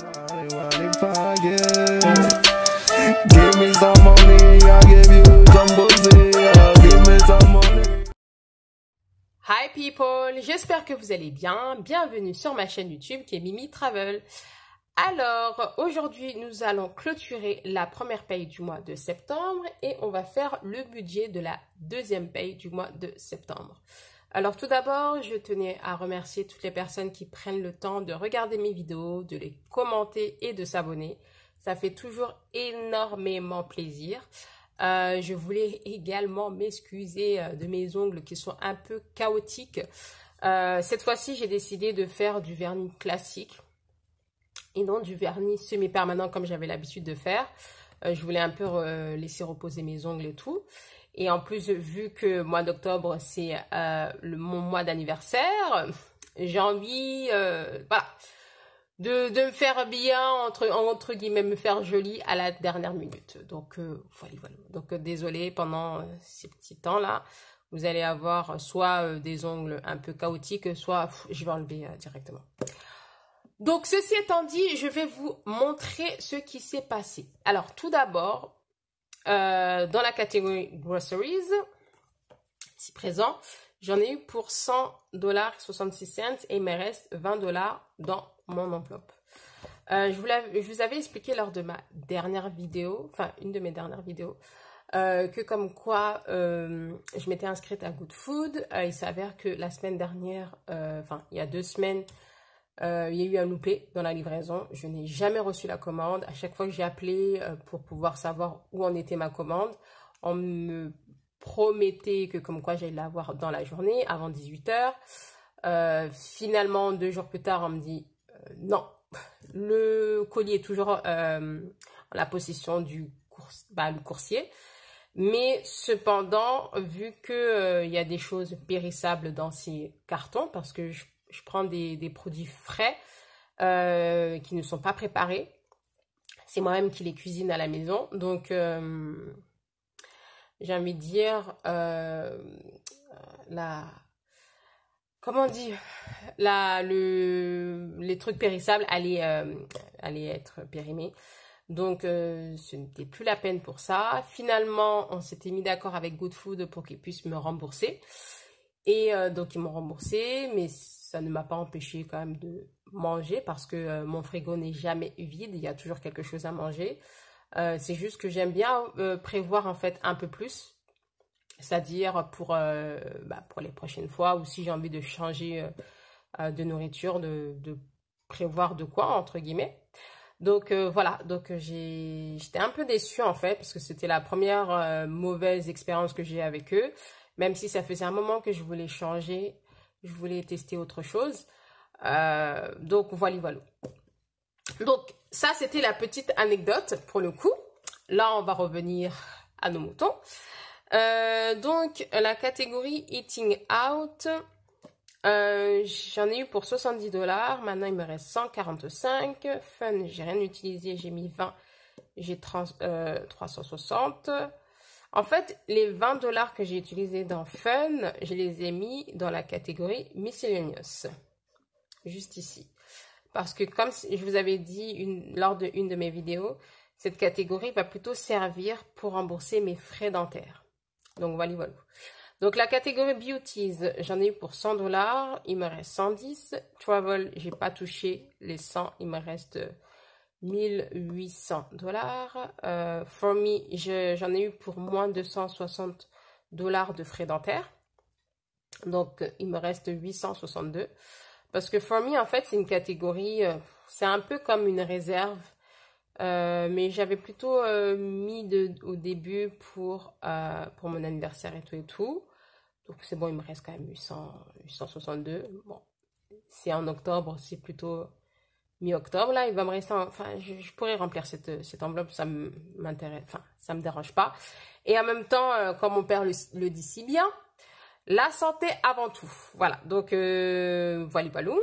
Hi people, j'espère que vous allez bien. Bienvenue sur ma chaîne YouTube qui est Mimi Travel. Alors, aujourd'hui, nous allons clôturer la première paye du mois de septembre et on va faire le budget de la deuxième paye du mois de septembre. Alors tout d'abord, je tenais à remercier toutes les personnes qui prennent le temps de regarder mes vidéos, de les commenter et de s'abonner. Ça fait toujours énormément plaisir. Euh, je voulais également m'excuser euh, de mes ongles qui sont un peu chaotiques. Euh, cette fois-ci, j'ai décidé de faire du vernis classique et non du vernis semi-permanent comme j'avais l'habitude de faire. je voulais un peu laisser reposer mes ongles et tout. Et en plus, vu que mois d'octobre, c'est euh, mon mois d'anniversaire, j'ai envie euh, voilà, de, me faire bien, entre, entre guillemets, me faire joli à la dernière minute. Donc, euh, voilà, Donc, désolé, pendant ces petits temps-là, vous allez avoir soit des ongles un peu chaotiques, soit je vais enlever directement. Donc, ceci étant dit, je vais vous montrer ce qui s'est passé. Alors, tout d'abord, euh, dans la catégorie groceries, si présent, j'en ai eu pour 100 dollars 66 cents et il me reste 20 dollars dans mon enveloppe. Euh, je, vous vous avais expliqué lors de ma dernière vidéo, enfin une de mes dernières vidéos, euh, que comme quoi je m'étais inscrite à Good Food. il s'avère que la semaine dernière, enfin il y a deux semaines, euh, il y a eu un loupé dans la livraison. Je n'ai jamais reçu la commande. À chaque fois que j'ai appelé euh, pour pouvoir savoir où en était ma commande, on me promettait que comme quoi j'allais l'avoir dans la journée, avant 18h. Euh, finalement, deux jours plus tard, on me dit non, le collier est toujours en la possession du bah, coursier. Mais cependant, vu qu'il il y a des choses périssables dans ces cartons, parce que je je prends des, produits frais euh, qui ne sont pas préparés. C'est moi-même qui les cuisine à la maison. Donc, euh, j'ai envie de dire euh, la. Comment on dit le, Les trucs périssables allaient, être périmés. Donc, ce n'était plus la peine pour ça. Finalement, on s'était mis d'accord avec Good Food pour qu'ils puissent me rembourser. Et euh, donc, ils m'ont remboursé, mais ça ne m'a pas empêché quand même de manger parce que euh, mon frigo n'est jamais vide, il y a toujours quelque chose à manger. Euh, c'est juste que j'aime bien prévoir en fait un peu plus, c'est-à-dire pour, bah, pour les prochaines fois ou si j'ai envie de changer de nourriture, de, de, prévoir de quoi, entre guillemets. Donc voilà, donc j'étais un peu déçue en fait parce que c'était la première mauvaise expérience que j'ai avec eux. Même si ça faisait un moment que je voulais changer, je voulais tester autre chose. Euh, donc voilà, voilà. Donc ça, c'était la petite anecdote pour le coup. Là, on va revenir à nos moutons. Euh, donc la catégorie Eating Out, euh, j'en ai eu pour 70 dollars. Maintenant, il me reste 145. Fun, j'ai rien utilisé, j'ai mis 20. J'ai 360. En fait, les 20 dollars que j'ai utilisés dans Fun, je les ai mis dans la catégorie miscellaneous, juste ici. Parce que comme je vous avais dit lors d'une de, mes vidéos, cette catégorie va plutôt servir pour rembourser mes frais dentaires. Donc voilà, Donc la catégorie beauties, j'en ai eu pour 100 dollars, il me reste 110. Travel, j'ai pas touché les 100, il me reste 1800 dollars. Euh, for me, j'en ai eu pour moins 260 dollars de frais dentaires. Donc, il me reste 862. Parce que for me, en fait, c'est une catégorie, euh, c'est un peu comme une réserve. Euh, mais j'avais plutôt euh, mis de, au début pour, pour mon anniversaire et tout et tout. Donc, c'est bon, il me reste quand même 862. Bon, c'est en octobre, c'est plutôt mi-octobre, là, il va me rester, enfin, je, pourrais remplir cette, cette enveloppe, ça m'intéresse, enfin, ça me dérange pas. Et en même temps, euh, comme mon père le, dit si bien, la santé avant tout. Voilà, donc, euh, voilà, balou.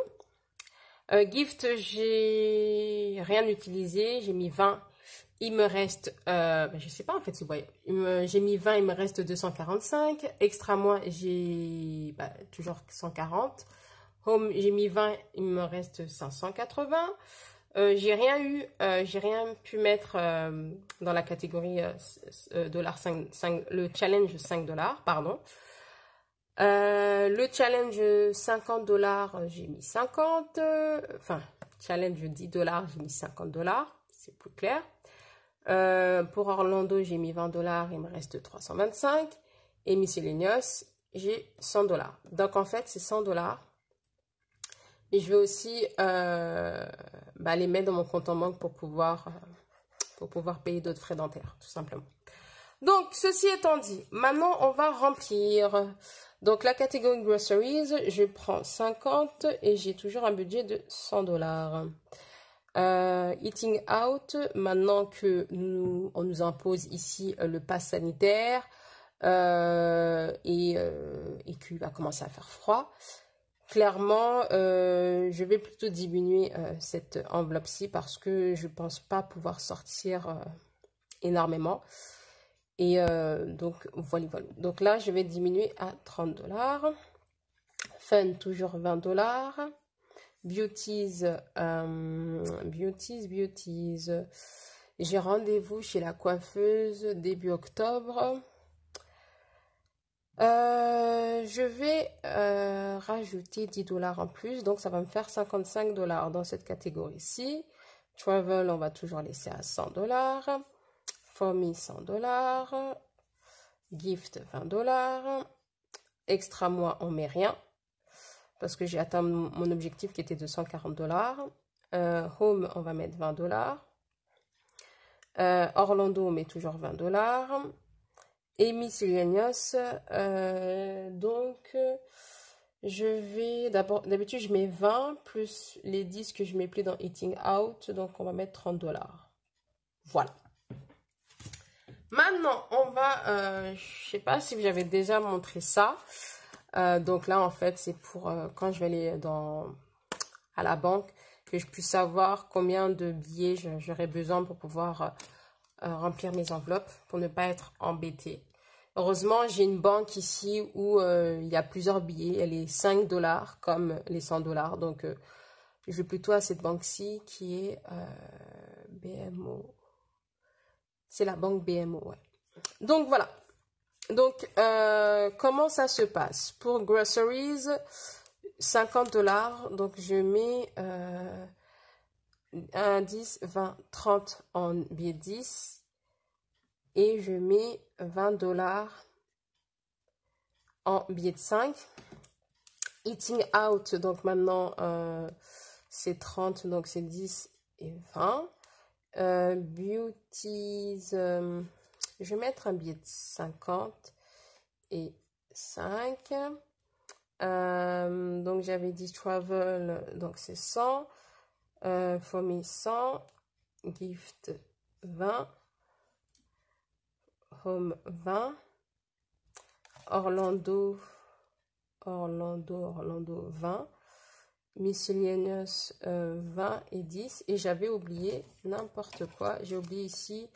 Euh, gift, j'ai rien utilisé, j'ai mis 20, il me reste, euh, ben, je sais pas en fait, voyez j'ai mis 20, il me reste 245, extra moi, j'ai ben, toujours 140, Home, j'ai mis 20, il me reste 580. Euh, j'ai rien eu, euh, j'ai rien pu mettre euh, dans la catégorie le challenge 5 dollars, pardon. le challenge 50 dollars, j'ai mis 50. Enfin, challenge 10 dollars, j'ai mis 50 dollars, c'est plus clair. pour Orlando, j'ai mis 20 dollars, il me reste 325. Et Miscellaneous, j'ai 100 dollars. Donc en fait, c'est 100 dollars et je vais aussi euh, bah, les mettre dans mon compte en banque pour pouvoir, euh, pour pouvoir payer d'autres frais dentaires, tout simplement. Donc, ceci étant dit, maintenant, on va remplir. Donc, la catégorie groceries, je prends 50 et j'ai toujours un budget de 100 dollars. Euh, eating out, maintenant que nous, on nous impose ici le pass sanitaire et, et qu'il va commencer à faire froid, clairement, euh, je vais plutôt diminuer euh, cette enveloppe-ci parce que je ne pense pas pouvoir sortir euh, énormément. Et donc, voilà, voilà. Donc là, je vais diminuer à 30 dollars. Fun, toujours 20 dollars. Beauties, beauties, beauties. J'ai rendez-vous chez la coiffeuse début octobre. Euh, je vais euh, rajouter 10 dollars en plus, donc ça va me faire 55 dollars dans cette catégorie-ci. Travel, on va toujours laisser à 100 dollars. 100 dollars. Gift, 20 dollars. Extra mois, on met rien parce que j'ai atteint mon objectif qui était de 140 dollars. Euh, home, on va mettre 20 dollars. Orlando, on met toujours 20 dollars et miscellaneous, euh, donc, je vais d'abord, d'habitude, je mets 20 plus les 10 que je mets plus dans Eating Out. Donc, on va mettre 30 dollars. Voilà. Maintenant, on va, euh, je sais pas si j'avais déjà montré ça. Euh, donc là, en fait, c'est pour quand je vais aller dans, à la banque que je puisse savoir combien de billets j'aurai besoin pour pouvoir euh, remplir mes enveloppes pour ne pas être embêté. Heureusement, j'ai une banque ici où euh, il y a plusieurs billets. Elle est 5 dollars comme les 100 dollars. Donc, euh, je vais plutôt à cette banque-ci qui est BMO. C'est la banque BMO, Donc, voilà. Donc, comment ça se passe Pour groceries, 50 dollars. Donc, je mets... 1, 10, 20, 30 en billet 10 et je mets 20 dollars en billet de 5. Eating out, donc maintenant euh, c'est 30, donc c'est 10 et 20. Euh, beauties, euh, je vais mettre un billet de 50 et 5. Euh, donc j'avais dit travel, donc c'est 100 euh, 100, gift 20, home 20, Orlando, Orlando, Orlando 20, miscellaneous 20 euh, et 10, et j'avais oublié n'importe quoi, j'ai oublié ici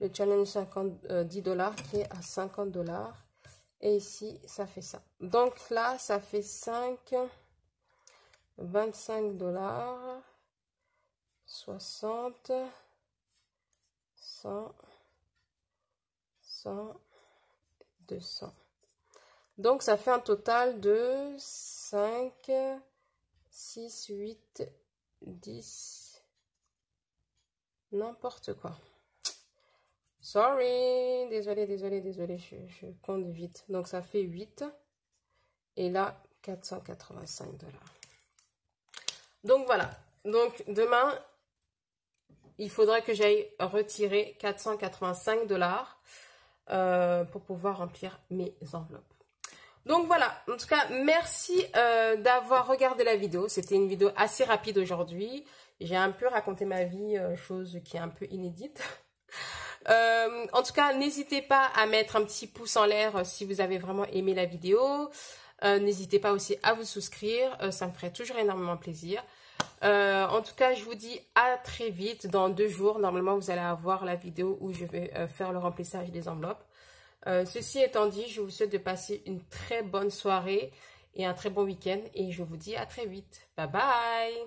le challenge 50, 10 euh, dollars qui est à 50 dollars, et ici ça fait ça. Donc là ça fait 5, 25 dollars, 60, 100, 100, 200. Donc ça fait un total de 5, 6, 8, 10, n'importe quoi. Sorry, désolé, désolé, désolé, je, compte vite. Donc ça fait 8 et là 485 dollars. Donc voilà, donc demain, il faudrait que j'aille retirer 485 dollars euh, pour pouvoir remplir mes enveloppes. Donc voilà, en tout cas, merci euh, d'avoir regardé la vidéo. C'était une vidéo assez rapide aujourd'hui. J'ai un peu raconté ma vie, euh, chose qui est un peu inédite. en tout cas, n'hésitez pas à mettre un petit pouce en l'air si vous avez vraiment aimé la vidéo. n'hésitez pas aussi à vous souscrire, ça me ferait toujours énormément plaisir. Euh, en tout cas, je vous dis à très vite. Dans deux jours, normalement, vous allez avoir la vidéo où je vais euh, faire le remplissage des enveloppes. Euh, ceci étant dit, je vous souhaite de passer une très bonne soirée et un très bon week-end. Et je vous dis à très vite. Bye bye